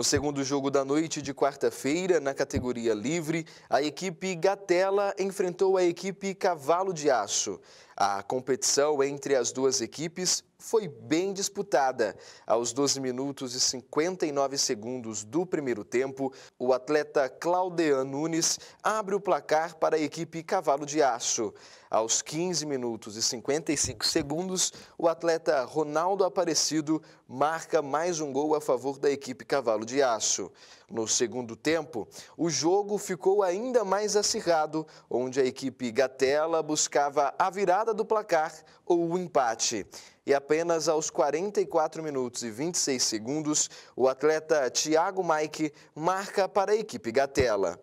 No segundo jogo da noite de quarta-feira, na categoria livre, a equipe Gatela enfrentou a equipe Cavalo de Aço. A competição entre as duas equipes foi bem disputada. Aos 12 minutos e 59 segundos do primeiro tempo, o atleta Claudean Nunes abre o placar para a equipe Cavalo de Aço. Aos 15 minutos e 55 segundos, o atleta Ronaldo Aparecido marca mais um gol a favor da equipe Cavalo de Aço. No segundo tempo, o jogo ficou ainda mais acirrado, onde a equipe Gatela buscava a virada do placar ou o empate e apenas aos 44 minutos e 26 segundos, o atleta Thiago Mike marca para a equipe Gatela.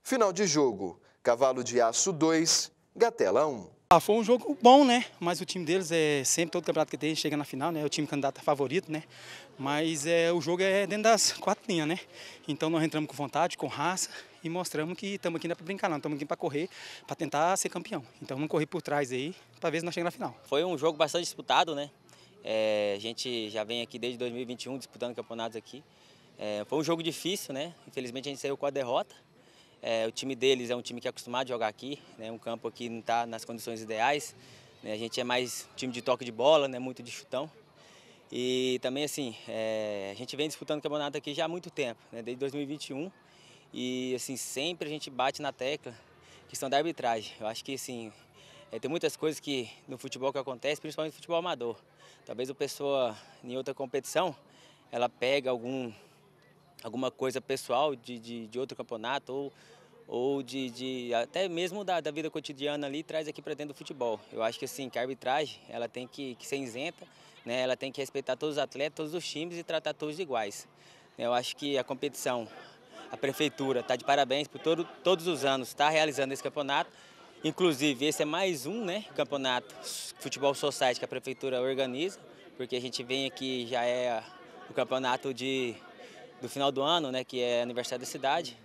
Final de jogo, Cavalo de Aço 2, Gatela 1. Ah, foi um jogo bom, né? Mas o time deles é sempre, todo campeonato que tem, chega na final, né? É o time candidato favorito, né? Mas é, o jogo é dentro das quatro linhas, né? Então nós entramos com vontade, com raça e mostramos que estamos aqui não é para brincar, não. Estamos aqui para correr, para tentar ser campeão. Então vamos correr por trás aí, para ver se nós chegamos na final. Foi um jogo bastante disputado, né? É, a gente já vem aqui desde 2021 disputando campeonatos aqui. É, foi um jogo difícil, né? Infelizmente a gente saiu com a derrota é, o time deles é um time que é acostumado a jogar aqui, né, um campo aqui não está nas condições ideais. Né, a gente é mais time de toque de bola, né, muito de chutão. E também assim, é, a gente vem disputando campeonato aqui já há muito tempo, né, desde 2021. E assim, sempre a gente bate na tecla questão da arbitragem. Eu acho que assim, é, tem muitas coisas que no futebol que acontece, principalmente no futebol amador. Talvez a pessoa em outra competição, ela pega algum alguma coisa pessoal de, de, de outro campeonato ou, ou de, de até mesmo da, da, vida cotidiana ali, traz aqui para dentro do futebol. Eu acho que assim, que a arbitragem ela tem que, que ser isenta, né? ela tem que respeitar todos os atletas, todos os times e tratar todos iguais. Eu acho que a competição, a prefeitura está de parabéns por todo, todos os anos estar tá realizando esse campeonato. Inclusive, esse é mais um né, campeonato futebol society que a prefeitura organiza, porque a gente vem aqui, já é o campeonato de do final do ano, né, que é aniversário da cidade.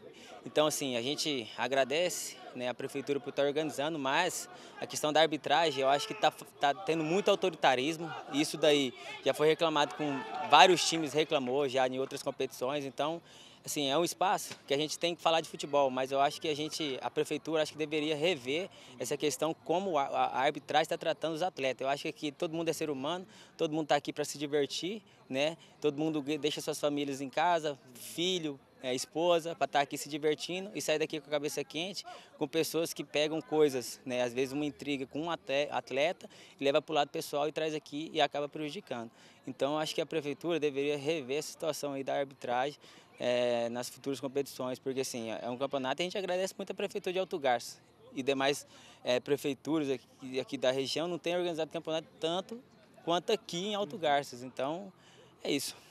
Então, assim, a gente agradece né, a prefeitura por estar tá organizando, mas a questão da arbitragem, eu acho que está tá tendo muito autoritarismo. Isso daí já foi reclamado com vários times, reclamou já em outras competições. Então, assim, é um espaço que a gente tem que falar de futebol, mas eu acho que a gente, a prefeitura, acho que deveria rever essa questão como a, a arbitragem está tratando os atletas. Eu acho que aqui todo mundo é ser humano, todo mundo está aqui para se divertir, né? Todo mundo deixa suas famílias em casa, filho, é, esposa, para estar tá aqui se divertindo e sair daqui com a cabeça quente, com pessoas que pegam coisas, né? às vezes uma intriga com um atleta, leva para o lado pessoal e traz aqui e acaba prejudicando. Então acho que a prefeitura deveria rever a situação aí da arbitragem, é, nas futuras competições, porque assim, é, é um campeonato e a gente agradece muito a Prefeitura de Alto Garça e demais é, prefeituras aqui, aqui, da região não tem organizado campeonato tanto quanto aqui em Alto Garças. Então, é isso.